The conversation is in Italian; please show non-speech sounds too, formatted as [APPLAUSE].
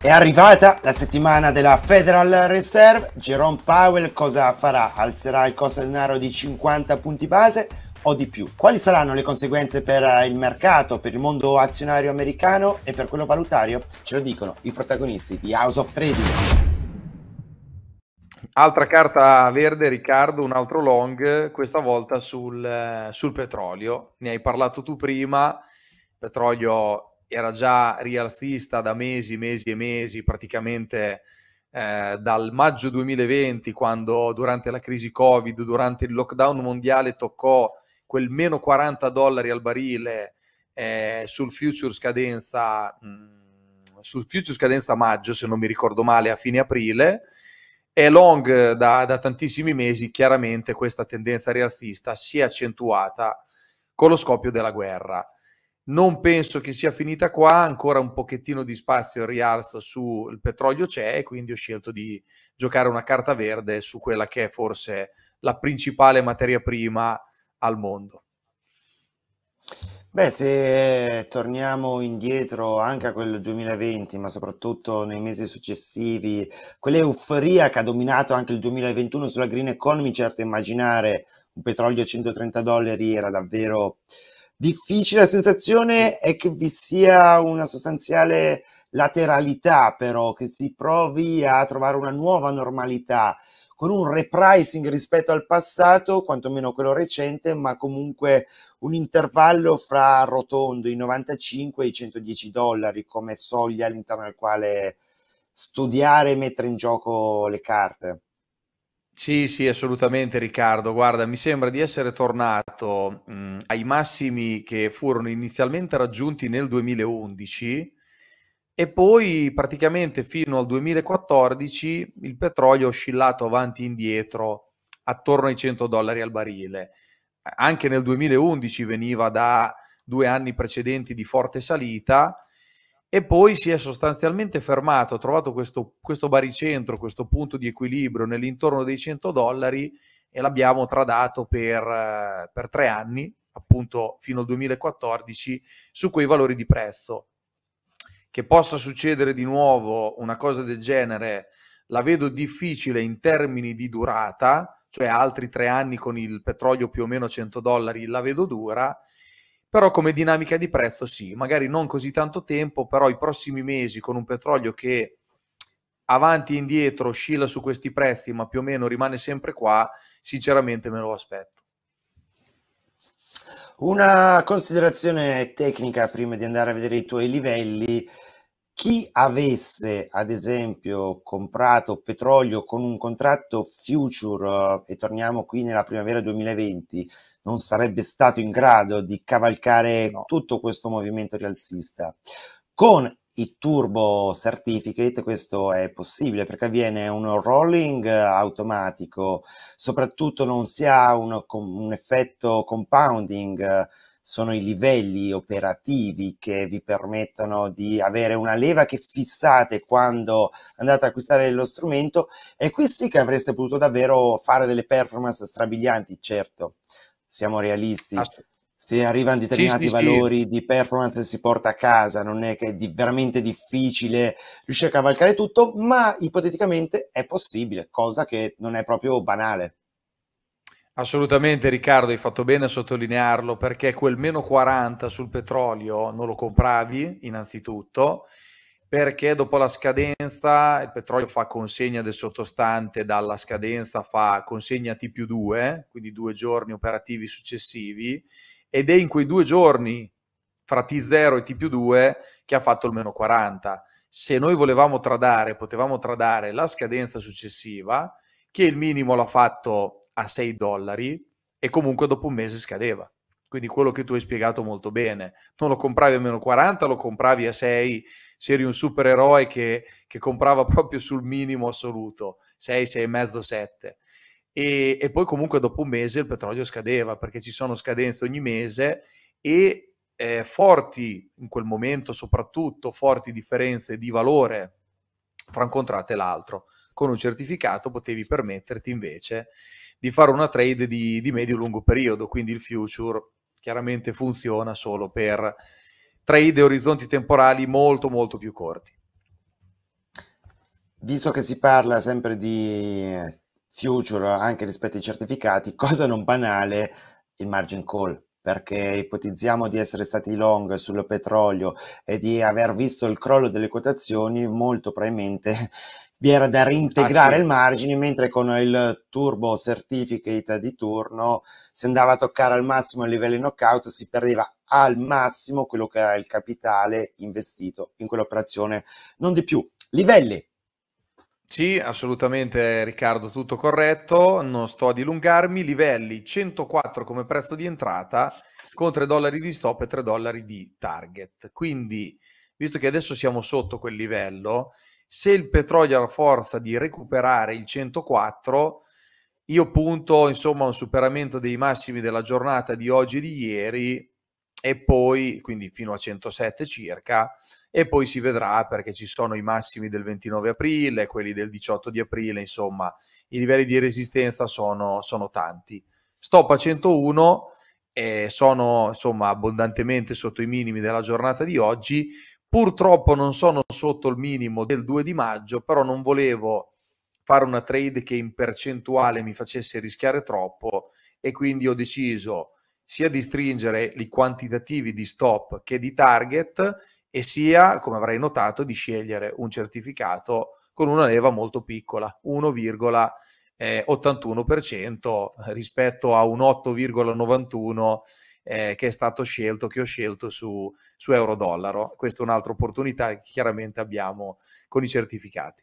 È arrivata la settimana della Federal Reserve, Jerome Powell cosa farà? Alzerà il costo del denaro di 50 punti base o di più? Quali saranno le conseguenze per eh, il mercato, per il mondo azionario americano e per quello valutario? Ce lo dicono i protagonisti di House of Trading. Altra carta verde, Riccardo, un altro long, questa volta sul, eh, sul petrolio. Ne hai parlato tu prima, petrolio era già rialzista da mesi, mesi e mesi, praticamente eh, dal maggio 2020, quando durante la crisi Covid, durante il lockdown mondiale, toccò quel meno 40 dollari al barile eh, sul future scadenza. Mh, mm, sul future scadenza maggio, se non mi ricordo male, a fine aprile, e long da, da, tantissimi mesi chiaramente questa tendenza rialzista si è accentuata con lo scoppio della guerra. Non penso che sia finita qua, ancora un pochettino di spazio in rialzo sul petrolio c'è e quindi ho scelto di giocare una carta verde su quella che è forse la principale materia prima al mondo. Beh, se torniamo indietro anche a quel 2020, ma soprattutto nei mesi successivi, quell'euforia che ha dominato anche il 2021 sulla green economy, certo immaginare un petrolio a 130 dollari era davvero difficile. La sensazione è che vi sia una sostanziale lateralità, però, che si provi a trovare una nuova normalità con un repricing rispetto al passato, quantomeno quello recente, ma comunque un intervallo fra rotondo i 95 e i 110 dollari come soglia all'interno del quale studiare e mettere in gioco le carte. Sì, sì, assolutamente Riccardo. Guarda, mi sembra di essere tornato, mh, ai massimi che furono inizialmente raggiunti nel 2011 e poi praticamente fino al 2014 il petrolio è oscillato avanti e indietro attorno ai 100 dollari al barile. Anche nel 2011 veniva da due anni precedenti di forte salita, e poi si è sostanzialmente fermato, ha trovato questo, questo, baricentro, questo punto di equilibrio nell'intorno dei 100 dollari e l'abbiamo tradato per, eh, per tre anni, appunto fino al 2014, su quei valori di prezzo. Che possa succedere di nuovo una cosa del genere la vedo difficile in termini di durata, cioè altri tre anni con il petrolio più o meno 100 dollari la vedo dura, però come dinamica di prezzo sì, magari non così tanto tempo, però i prossimi mesi con un petrolio che avanti e indietro oscilla su questi prezzi, ma più o meno rimane sempre qua, sinceramente me lo aspetto. Una considerazione tecnica prima di andare a vedere i tuoi livelli chi avesse ad esempio comprato petrolio con un contratto future eh, e torniamo qui nella primavera 2020 non sarebbe stato in grado di cavalcare no. tutto questo movimento rialzista con i Turbo Certificate questo è possibile perché avviene un rolling automatico, soprattutto non si ha un, un effetto compounding, sono i livelli operativi che vi permettono di avere una leva che fissate quando andate ad acquistare lo strumento e qui sì che avreste potuto davvero fare delle performance strabilianti, certo, siamo realisti se arrivano determinati sì, sì, valori sì. di performance si porta a casa, non è che è di, veramente difficile riuscire a cavalcare tutto, ma ipoteticamente è possibile, cosa che non è proprio banale. Assolutamente Riccardo, hai fatto bene a sottolinearlo perché quel meno 40 sul petrolio non lo compravi innanzitutto perché dopo la scadenza il petrolio fa consegna del sottostante, dalla scadenza fa consegna T più 2, quindi due giorni operativi successivi ed è in quei due giorni fra T0 e T più 2 che ha fatto il meno 40. Se noi volevamo tradare, potevamo tradare la scadenza successiva, che il minimo l'ha fatto a 6 dollari e comunque dopo un mese scadeva. Quindi quello che tu hai spiegato molto bene, non lo compravi a meno 40, lo compravi a 6, se eri un supereroe che, che comprava proprio sul minimo assoluto, 6, 6,5, 7. E, e, poi comunque dopo un mese il petrolio scadeva perché ci sono scadenze ogni mese e eh, forti in quel momento soprattutto forti differenze di valore fra un contratto e l'altro con un certificato potevi permetterti invece di fare una trade di, di medio-lungo periodo quindi il future chiaramente funziona solo per trade orizzonti temporali molto molto più corti Visto che si parla sempre di future anche rispetto ai certificati, [LAUGHS] cosa non banale il margin call perché ipotizziamo di essere stati long sul petrolio e di aver visto il crollo delle quotazioni, molto probabilmente [LAUGHS] vi era da reintegrare Facile. il margine, mentre con il turbo certificate di turno si andava a toccare al massimo il livello knockout, si perdeva al massimo quello che era il capitale investito in quell'operazione, non di più. Livelli sì, assolutamente Riccardo, tutto corretto, non sto a dilungarmi, livelli 104 come prezzo di entrata con 3 dollari di stop e 3 dollari di target. Quindi, visto che adesso siamo sotto quel livello, se il petrolio ha la forza di recuperare il 104, io punto insomma a un superamento dei massimi della giornata di oggi e di ieri e poi quindi fino a 107 circa e poi si vedrà perché ci sono i massimi del 29 aprile, quelli del 18 di aprile, insomma i livelli di resistenza sono, sono tanti. Stop a 101 e sono insomma abbondantemente sotto i minimi della giornata di oggi, purtroppo non sono sotto il minimo del 2 di maggio, però non volevo fare una trade che in percentuale mi facesse rischiare troppo e quindi ho deciso sia di stringere i quantitativi di stop che di target e sia, come avrei notato, di scegliere un certificato con una leva molto piccola, 1,81% rispetto a un 8,91% eh, che è stato scelto, che ho scelto su, su euro-dollaro. Questa è un'altra opportunità che chiaramente abbiamo con i certificati.